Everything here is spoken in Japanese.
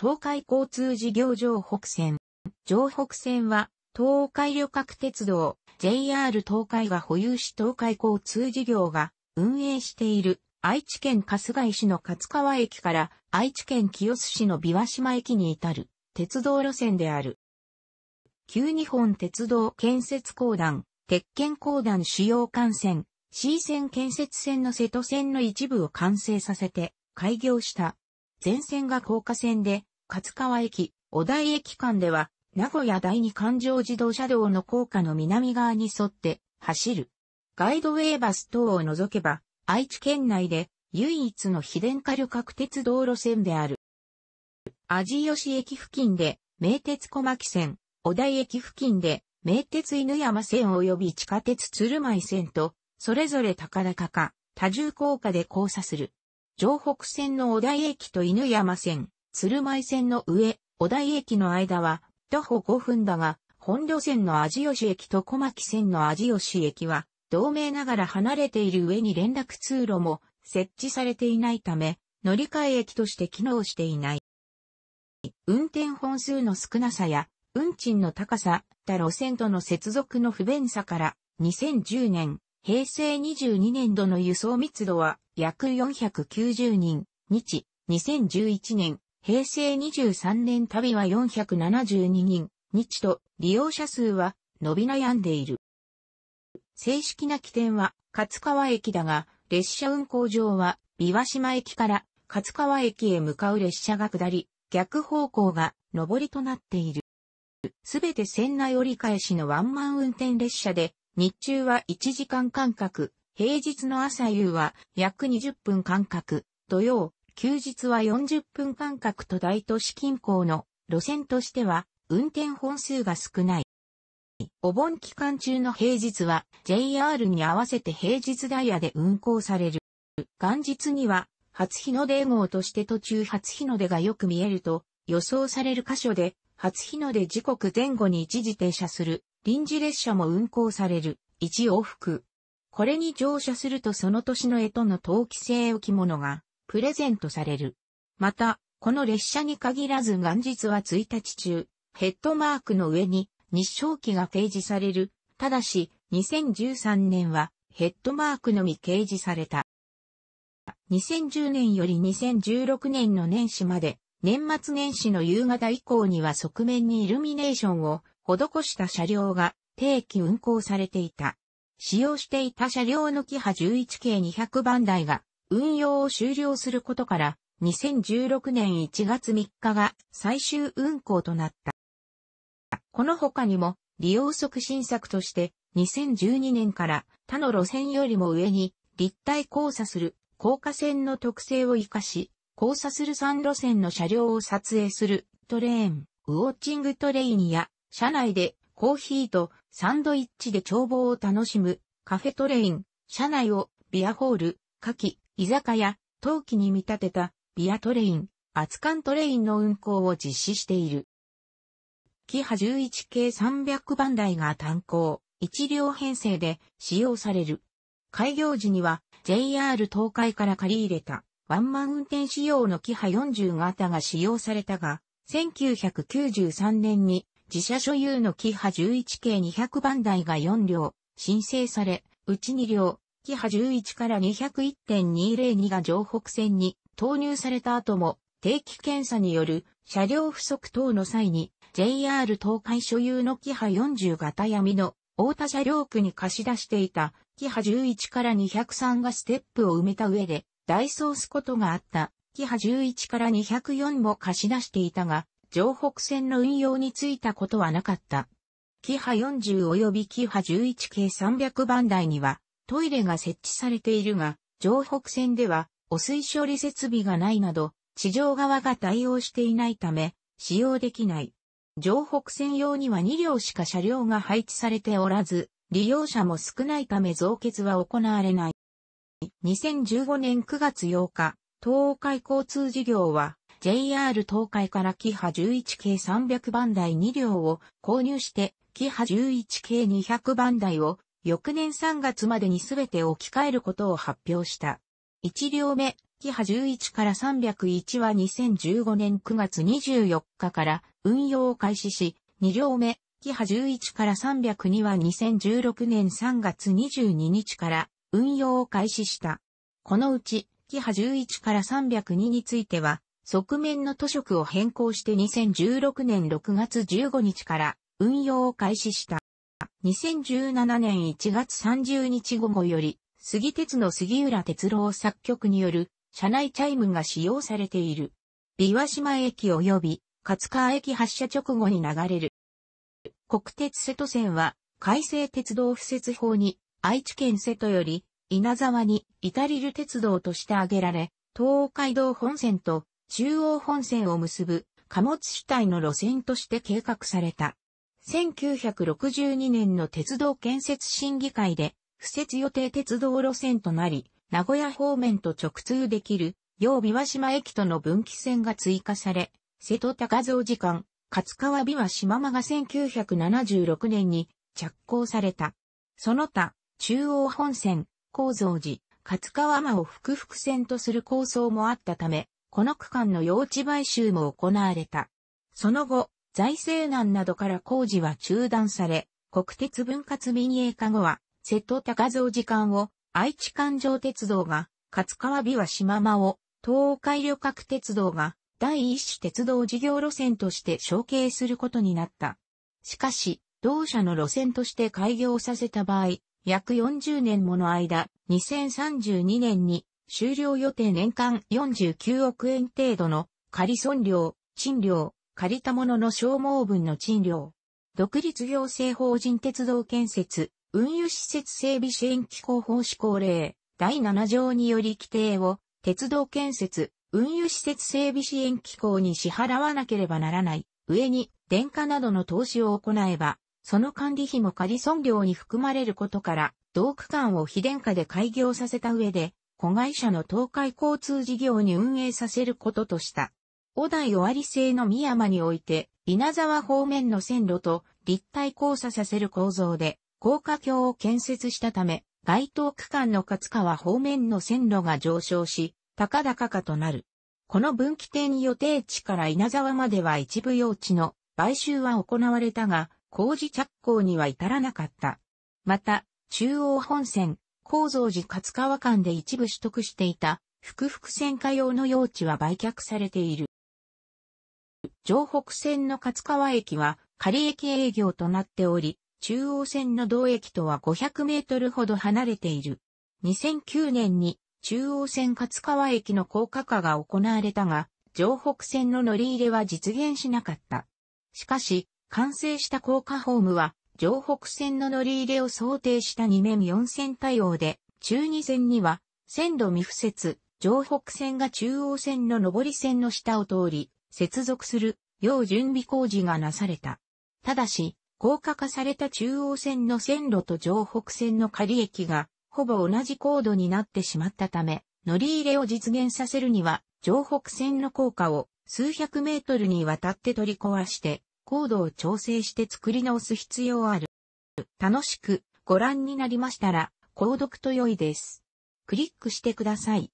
東海交通事業上北線。上北線は、東海旅客鉄道、JR 東海が保有し東海交通事業が運営している愛知県春日井市の勝川駅から愛知県清須市の琵琶島駅に至る鉄道路線である。旧日本鉄道建設公団、鉄拳公団主要幹線、C 線建設線の瀬戸線の一部を完成させて開業した。全線が高架線で、勝川駅、小井駅間では、名古屋第二環状自動車道の高架の南側に沿って走る。ガイドウェイバス等を除けば、愛知県内で唯一の非電化旅客鉄道路線である。味吉駅付近で、名鉄小牧線、小井駅付近で、名鉄犬山線及び地下鉄鶴舞線と、それぞれ高高か、多重高架で交差する。城北線の小井駅と犬山線、鶴舞線の上、小台駅の間は、徒歩5分だが、本路線の味吉駅と小牧線の味吉駅は、同盟ながら離れている上に連絡通路も設置されていないため、乗り換え駅として機能していない。運転本数の少なさや、運賃の高さ、他路線との接続の不便さから、2010年、平成22年度の輸送密度は約490人、日、2011年、平成23年旅は472人、日と利用者数は伸び悩んでいる。正式な起点は勝川駅だが、列車運行上は琵琶島駅から勝川駅へ向かう列車が下り、逆方向が上りとなっている。すべて船内折り返しのワンマン運転列車で、日中は1時間間隔、平日の朝夕は約20分間隔、土曜、休日は40分間隔と大都市近郊の路線としては運転本数が少ない。お盆期間中の平日は JR に合わせて平日ダイヤで運行される。元日には初日の出号として途中初日の出がよく見えると予想される箇所で初日の出時刻前後に一時停車する臨時列車も運行される一往復。これに乗車するとその年の絵との陶器性置物がプレゼントされる。また、この列車に限らず元日は1日中、ヘッドマークの上に日照期が掲示される。ただし、2013年はヘッドマークのみ掲示された。2010年より2016年の年始まで、年末年始の夕方以降には側面にイルミネーションを施した車両が定期運行されていた。使用していた車両のキハ11系200番台が運用を終了することから、2016年1月3日が最終運行となった。この他にも、利用促進策として、2012年から他の路線よりも上に立体交差する高架線の特性を活かし、交差する3路線の車両を撮影するトレーン、ウォッチングトレインや、車内でコーヒーとサンドイッチで眺望を楽しむカフェトレイン、車内をビアホール、夏季居酒屋、陶器に見立てたビアトレイン、熱燗トレインの運行を実施している。キハ11系300番台が単行、1両編成で使用される。開業時には JR 東海から借り入れたワンマン運転仕様のキハ40型が使用されたが、1993年に自社所有のキハ11系200番台が4両申請され、うち2両キハ11から201.202が城北線に投入された後も、定期検査による車両不足等の際に、JR 東海所有のキハ40型闇の大田車両区に貸し出していたキハ11から203がステップを埋めた上で、ダイソースことがあったキハ11から204も貸し出していたが、城北線の運用についたことはなかった。キハ40及びキハ11系300番台には、トイレが設置されているが、城北線では汚水処理設備がないなど、地上側が対応していないため、使用できない。城北線用には2両しか車両が配置されておらず、利用者も少ないため増結は行われない。2015年9月8日、東海交通事業は JR 東海からキハ11系300番台2両を購入して、キハ11系200番台を翌年3月までにすべて置き換えることを発表した。1両目、キハ11から301は2015年9月24日から運用を開始し、2両目、キハ11から302は2016年3月22日から運用を開始した。このうち、キハ11から302については、側面の図色を変更して2016年6月15日から運用を開始した。2017年1月30日午後より、杉鉄の杉浦哲郎作曲による、車内チャイムが使用されている。琵琶島駅及び、勝川駅発車直後に流れる。国鉄瀬戸線は、改正鉄道敷設法に、愛知県瀬戸より、稲沢に、至リル鉄道として挙げられ、東海道本線と中央本線を結ぶ貨物主体の路線として計画された。1962年の鉄道建設審議会で、不設予定鉄道路線となり、名古屋方面と直通できる、要美和島駅との分岐線が追加され、瀬戸高蔵時間、勝川美和島間が1976年に着工された。その他、中央本線、構造寺、勝川間を複々線とする構想もあったため、この区間の用地買収も行われた。その後、財政難などから工事は中断され、国鉄分割民営化後は、瀬戸高蔵時間を、愛知環状鉄道が、勝川美和島間を、東海旅客鉄道が、第一種鉄道事業路線として承継することになった。しかし、同社の路線として開業させた場合、約40年もの間、2032年に終了予定年間49億円程度の仮損料、賃料、借りたものの消耗分の賃料。独立行政法人鉄道建設、運輸施設整備支援機構法施行令、第7条により規定を、鉄道建設、運輸施設整備支援機構に支払わなければならない。上に、電化などの投資を行えば、その管理費も仮損料に含まれることから、同区間を非電化で開業させた上で、子会社の東海交通事業に運営させることとした。古代尾張製の三山において、稲沢方面の線路と立体交差させる構造で、高架橋を建設したため、該当区間の勝川方面の線路が上昇し、高々かとなる。この分岐点予定地から稲沢までは一部用地の買収は行われたが、工事着工には至らなかった。また、中央本線、構造寺勝川間で一部取得していた、福々線化用の用地は売却されている。城北線の勝川駅は仮駅営業となっており、中央線の同駅とは500メートルほど離れている。2009年に中央線勝川駅の高架化が行われたが、城北線の乗り入れは実現しなかった。しかし、完成した高架ホームは、城北線の乗り入れを想定した2面4線対応で、中2線には、線路未付設、城北線が中央線の上り線の下を通り、接続する、要準備工事がなされた。ただし、高架化された中央線の線路と城北線の仮駅が、ほぼ同じ高度になってしまったため、乗り入れを実現させるには、城北線の高架を数百メートルにわたって取り壊して、高度を調整して作り直す必要ある。楽しくご覧になりましたら、購読と良いです。クリックしてください。